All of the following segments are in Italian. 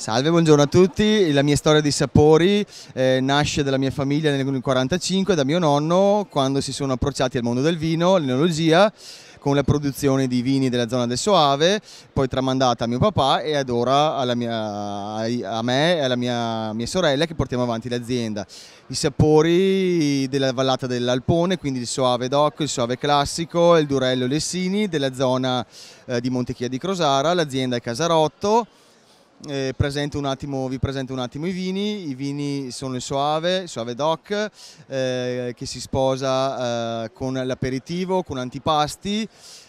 Salve, buongiorno a tutti. La mia storia di sapori eh, nasce dalla mia famiglia nel 1945, da mio nonno, quando si sono approcciati al mondo del vino, l'enologia, con la produzione di vini della zona del Soave, poi tramandata a mio papà e ad ora mia, a me e alla mia, mia sorella che portiamo avanti l'azienda. I sapori della vallata dell'Alpone, quindi il Soave Doc, il Soave Classico, il Durello Lessini, della zona eh, di Montechia di Crosara, l'azienda è Casarotto eh, presento attimo, vi presento un attimo i vini, i vini sono il Soave, il Soave Doc, eh, che si sposa eh, con l'aperitivo, con antipasti,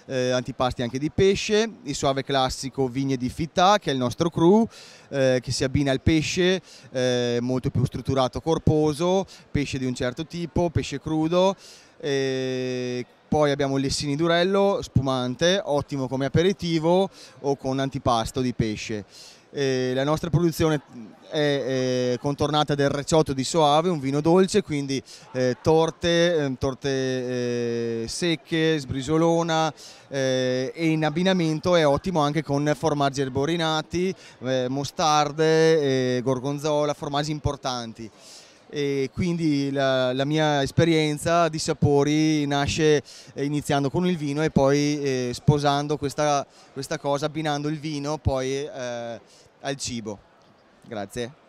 eh, antipasti anche di pesce, il Soave classico Vigne di Fittà, che è il nostro cru, eh, che si abbina al pesce, eh, molto più strutturato, corposo, pesce di un certo tipo, pesce crudo, poi abbiamo il Lessini Durello, spumante, ottimo come aperitivo o con antipasto di pesce. Eh, la nostra produzione è, contornata del reciotto di Soave, un vino dolce, quindi eh, torte, ehm, torte eh, secche, sbrisolona eh, e in abbinamento è ottimo anche con formaggi erborinati, eh, mostarde, eh, gorgonzola, formaggi importanti e quindi la, la, mia esperienza di sapori nasce eh, iniziando con il vino e poi eh, sposando questa, questa, cosa, abbinando il vino poi eh, al cibo. Grazie.